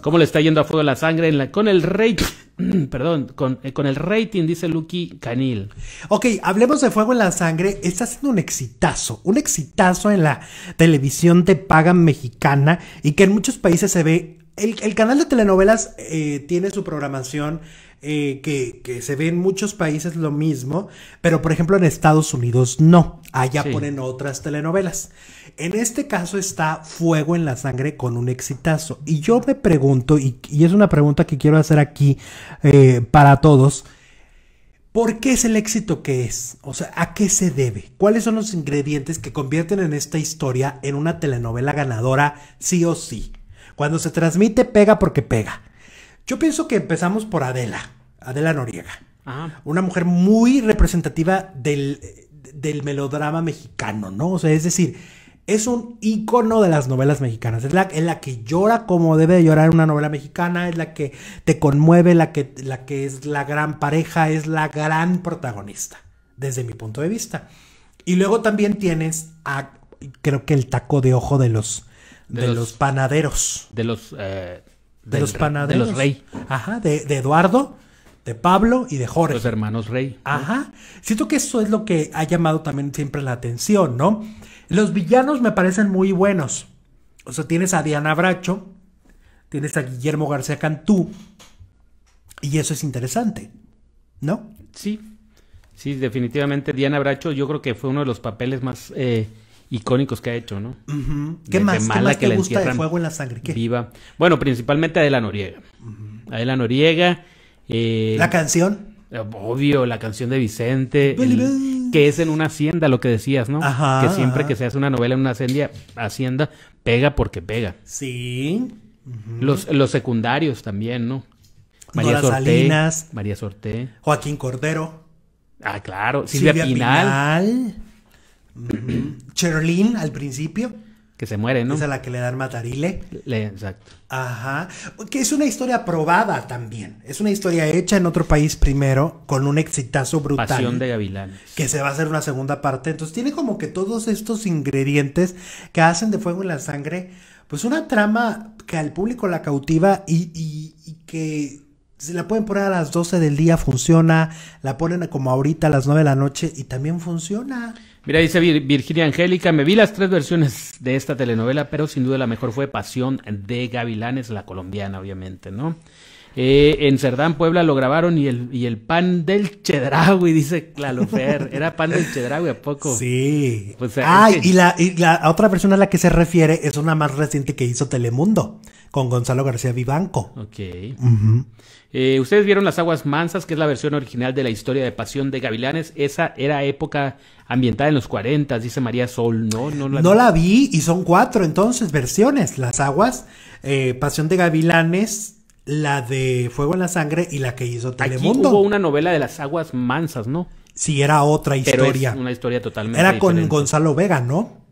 ¿Cómo le está yendo a fuego la sangre con el rating? perdón, eh, con, el rating, dice Lucky Canil. Ok, hablemos de Fuego en la Sangre. Está haciendo un exitazo, un exitazo en la televisión de paga mexicana y que en muchos países se ve el, canal de telenovelas eh, tiene su programación eh, que, se ve en muchos países lo mismo, pero por ejemplo en Estados Unidos no. Allá ponen otras telenovelas. En este caso está Fuego en la Sangre con un exitazo. Y yo me pregunto, y, es una pregunta que quiero hacer aquí eh, para todos. ¿Por qué es el éxito que es? O sea, ¿a qué se debe? ¿Cuáles son los ingredientes que convierten en esta historia en una telenovela ganadora sí o sí? Cuando se transmite, pega porque pega. Yo pienso que empezamos por Adela, Adela Noriega. Ah. Una mujer muy representativa del, del melodrama mexicano, ¿no? O sea, es decir, es un ícono de las novelas mexicanas. Es la, la que llora como debe de llorar una novela mexicana, es la que te conmueve, la que, la que es la gran pareja, es la gran protagonista, desde mi punto de vista. Y luego también tienes a, creo que el taco de ojo de los, de, los, panaderos. De los... Eh, de los panaderos. De los rey. Ajá, de, de Eduardo de Pablo y de Jorge. Los hermanos Rey. Ajá. Siento que eso es lo que ha llamado también siempre la atención, ¿no? Los villanos me parecen muy buenos. O sea, tienes a Diana Bracho, tienes a Guillermo García Cantú, y eso es interesante, ¿no? Sí, sí, definitivamente Diana Bracho yo creo que fue uno de los papeles más eh, icónicos que ha hecho, ¿no? Que ¿Qué, más, ¿Qué, que te gusta de Fuego en la Sangre? ¿Qué? Viva. Bueno, principalmente Adela Noriega. Uh Adela Noriega. Eh, ¿La canción? Obvio, la canción de Vicente. que es en una hacienda, lo que decías, ¿no? Ajá, que siempre que se hace una novela en una hacienda, hacienda pega porque pega. Sí. los, los secundarios también, ¿no? María Salinas. María Sorté. Joaquín Cordero. Ah, claro. Silvia, Silvia Pinal. ¿Cherlín al principio. Que se muere, ¿no? Es la que le dan matarile. Le, exacto. Ajá. Que es una historia probada también. Es una historia hecha en otro país primero con un exitazo brutal. Pasión de Gavilanes. Que se va a hacer una segunda parte. Entonces tiene como que todos estos ingredientes que hacen de Fuego en la Sangre, pues una trama que al público la cautiva y que si la pueden poner a las 12 del día, funciona. La ponen como ahorita a las 9 de la noche y también funciona. Mira, dice Virginia Angélica, me vi las tres versiones de esta telenovela, pero sin duda la mejor fue Pasión de Gavilanes, la colombiana, obviamente, ¿no? Eh, en Cerdán, Puebla lo grabaron y el, pan del Chedragui, dice Clalofer. Era pan del Chedragui, ¿a poco? Sí. ah, y, la, otra versión a la que se refiere es una más reciente que hizo Telemundo, con Gonzalo García Vivanco. Ok. Eh, Ustedes vieron Las Aguas Mansas, que es la versión original de la historia de Pasión de Gavilanes. Esa era época ambientada en los 40, dice María Sol. No, no la, no la vi y son cuatro entonces versiones. Las Aguas, eh, Pasión de Gavilanes la de Fuego en la Sangre y la que hizo Telemundo. Aquí hubo una novela de las aguas mansas, ¿no? Sí, era otra Pero historia. Es una historia totalmente. Era con Gonzalo Vega, ¿no?